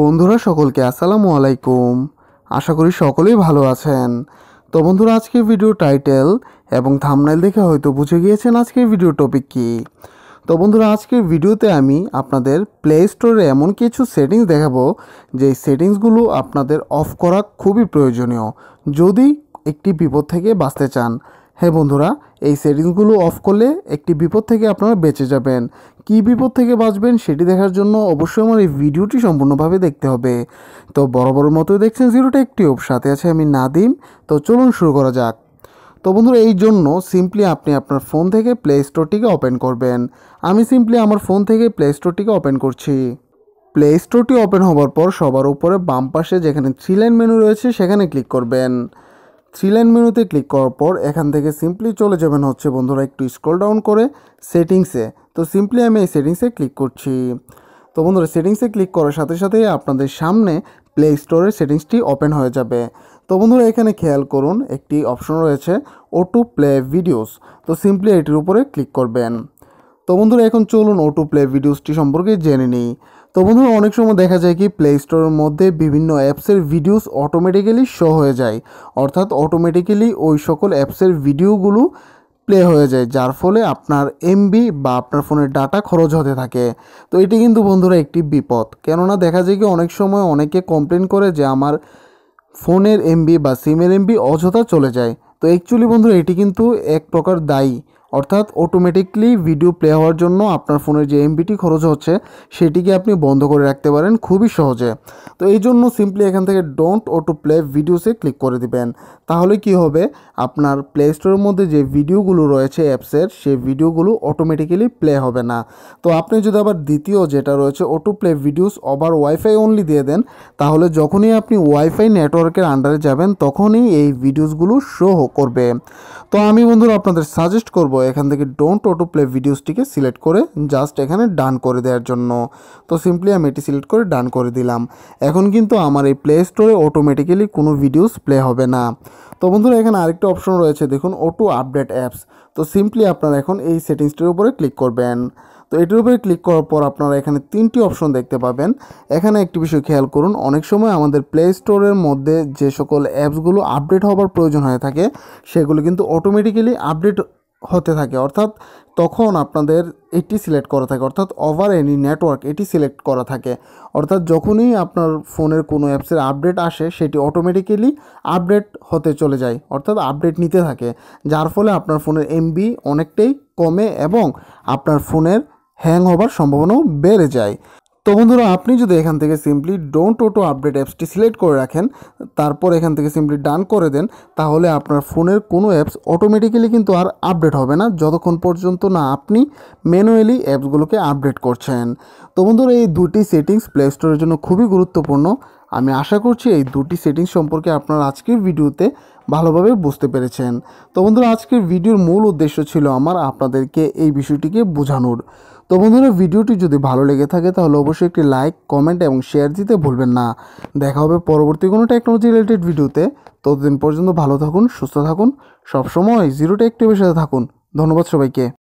বন্ধুরা সকলকে আসসালামু আলাইকুম আশা করি সকলেই ভালো আছেন তো বন্ধুরা আজকের ভিডিও টাইটেল এবং থামনাইল দেখে হয়তো বুঝে গিয়েছেন আজকের ভিডিও টপিক কী তো বন্ধুরা আজকের ভিডিওতে আমি আপনাদের প্লে স্টোরে এমন কিছু সেটিংস দেখাবো যে সেটিংসগুলো আপনাদের অফ করা খুবই প্রয়োজনীয় যদি একটি বিপদ থেকে বাঁচতে চান হ্যাঁ বন্ধুরা এই সেটিংসগুলো অফ করলে একটি বিপদ থেকে আপনারা বেঁচে যাবেন কি বিপদ থেকে বাঁচবেন সেটি দেখার জন্য অবশ্যই আমার এই ভিডিওটি সম্পূর্ণভাবে দেখতে হবে তো বরাবর মতোই দেখছেন জিরো একটি টিউব সাথে আছে আমি নাদিম তো চলুন শুরু করা যাক তো বন্ধুরা এই জন্য সিম্পলি আপনি আপনার ফোন থেকে প্লে স্টোরটিকে ওপেন করবেন আমি সিম্পলি আমার ফোন থেকে প্লে স্টোরটিকে ওপেন করছি প্লে স্টোরটি ওপেন হওয়ার পর সবার উপরে বাম পাশে যেখানে থ্রি লাইন মেনু রয়েছে সেখানে ক্লিক করবেন থ্রি লাইন মেনুতে ক্লিক করার পর এখান থেকে সিম্পলি চলে যাবেন হচ্ছে বন্ধুরা একটু স্ক্রল ডাউন করে সেটিংসে তো সিম্পলি আমি এই সেটিংসে ক্লিক করছি তো বন্ধুরা সেটিংসে ক্লিক করার সাথে সাথে আপনাদের সামনে প্লে স্টোরের সেটিংসটি ওপেন হয়ে যাবে তো বন্ধুরা এখানে খেয়াল করুন একটি অপশন রয়েছে ও টু প্লে ভিডিওস তো সিম্পলি এটির উপরে ক্লিক করবেন তো বন্ধুরা এখন চলুন ও টু প্লে ভিডিওসটি সম্পর্কে জেনে নিই তো বন্ধুরা অনেক সময় দেখা যায় কি প্লে স্টোরের মধ্যে বিভিন্ন অ্যাপসের ভিডিওস অটোমেটিক্যালি শো হয়ে যায় অর্থাৎ অটোমেটিক্যালি ওই সকল অ্যাপসের ভিডিওগুলো প্লে হয়ে যায় যার ফলে আপনার এমবি বা আপনার ফোনের ডাটা খরচ হতে থাকে তো এটি কিন্তু বন্ধুরা একটি বিপদ কেননা দেখা যায় কি অনেক সময় অনেকে কমপ্লেন করে যে আমার ফোনের এমবি বা সিমের এমবি অযথা চলে যায় তো অ্যাকচুয়ালি বন্ধুরা এটি কিন্তু এক প্রকার দায়ী অর্থাৎ অটোমেটিকলি ভিডিও প্লে হওয়ার জন্য আপনার ফোনের যে এমবিটি খরচ হচ্ছে সেটিকে আপনি বন্ধ করে রাখতে পারেন খুবই সহজে তো এই জন্য সিম্পলি এখান থেকে ডোন্ট অটো প্লে ভিডিওসে ক্লিক করে দিবেন তাহলে কি হবে আপনার প্লে স্টোরের মধ্যে যে ভিডিওগুলো রয়েছে অ্যাপসের সেই ভিডিওগুলো অটোমেটিক্যালি প্লে হবে না তো আপনি যদি আবার দ্বিতীয় যেটা রয়েছে auto play videos over WiFi only দিয়ে দেন তাহলে যখনই আপনি ওয়াইফাই নেটওয়ার্কের আন্ডারে যাবেন তখনই এই ভিডিওসগুলো শো করবে তো আমি বন্ধুরা আপনাদের সাজেস্ট করবো এখান থেকে ডোন্ট অটো প্লে ভিডিওসটিকে সিলেক্ট করে জাস্ট এখানে ডান করে দেওয়ার জন্য তো সিম্পলি আমি এটি সিলেক্ট করে ডান করে দিলাম এখন কিন্তু আমার এই প্লে স্টোরে অটোমেটিক্যালি কোনো ভিডিওস প্লে হবে না তো বন্ধুরা এখানে আরেকটা অপশন রয়েছে দেখুন অটো আপডেট অ্যাপস তো সিম্পলি আপনারা এখন এই সেটিংসটির উপরে ক্লিক করবেন তো এটির উপরে ক্লিক করার পর আপনারা এখানে তিনটি অপশন দেখতে পাবেন এখানে একটি বিষয় খেয়াল করুন অনেক সময় আমাদের প্লে স্টোরের মধ্যে যে সকল অ্যাপসগুলো আপডেট হবার প্রয়োজন হয়ে থাকে সেগুলো কিন্তু অটোমেটিক্যালি আপডেট হতে থাকে অর্থাৎ তখন আপনাদের এটি সিলেক্ট করা থাকে অর্থাৎ ওভার এনি নেটওয়ার্ক এটি সিলেক্ট করা থাকে অর্থাৎ যখনই আপনার ফোনের কোনো অ্যাপসের আপডেট আসে সেটি অটোমেটিক্যালি আপডেট হতে চলে যায় অর্থাৎ আপডেট নিতে থাকে যার ফলে আপনার ফোনের এমবি অনেকটাই কমে এবং আপনার ফোনের হ্যাং হবার সম্ভাবনাও বেড়ে যায় তো বন্ধুরা আপনি যদি এখান থেকে সিম্পলি ডোন্ট টোটো আপডেট অ্যাপসটি সিলেক্ট করে রাখেন তারপর এখান থেকে সিম্পলি ডান করে দেন তাহলে আপনার ফোনের কোনো অ্যাপস অটোমেটিক্যালি কিন্তু আর আপডেট হবে না যতক্ষণ পর্যন্ত না আপনি ম্যানুয়ালি অ্যাপসগুলোকে আপডেট করছেন তো বন্ধুরা এই দুটি সেটিংস প্লে স্টোরের জন্য খুবই গুরুত্বপূর্ণ আমি আশা করছি এই দুটি সেটিংস সম্পর্কে আপনারা আজকের ভিডিওতে ভালোভাবে বুঝতে পেরেছেন তো বন্ধুরা আজকের ভিডিওর মূল উদ্দেশ্য ছিল আমার আপনাদেরকে এই বিষয়টিকে বোঝানোর তো বন্ধুরা ভিডিওটি যদি ভালো লেগে থাকে তাহলে অবশ্যই একটি লাইক কমেন্ট এবং শেয়ার দিতে ভুলবেন না দেখা হবে পরবর্তী কোনো টেকনোলজি রিলেটেড ভিডিওতে ততদিন পর্যন্ত ভালো থাকুন সুস্থ থাকুন সবসময় জিরো টেক টিভের সাথে থাকুন ধন্যবাদ সবাইকে